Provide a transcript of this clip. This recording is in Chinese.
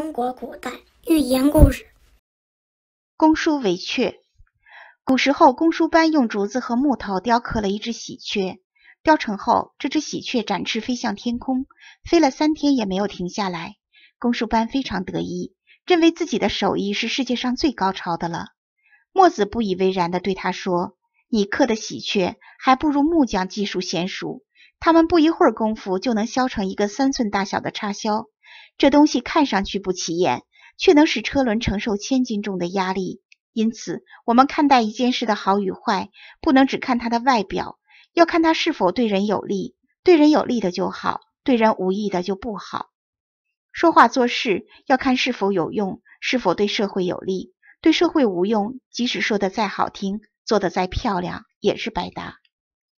中国古代寓言故事《公输为雀》。古时候，公输班用竹子和木头雕刻了一只喜鹊。雕成后，这只喜鹊展翅飞向天空，飞了三天也没有停下来。公输班非常得意，认为自己的手艺是世界上最高超的了。墨子不以为然的对他说：“你刻的喜鹊还不如木匠技术娴熟，他们不一会儿功夫就能削成一个三寸大小的插销。”这东西看上去不起眼，却能使车轮承受千斤重的压力。因此，我们看待一件事的好与坏，不能只看它的外表，要看它是否对人有利。对人有利的就好，对人无益的就不好。说话做事要看是否有用，是否对社会有利。对社会无用，即使说得再好听，做得再漂亮，也是白搭。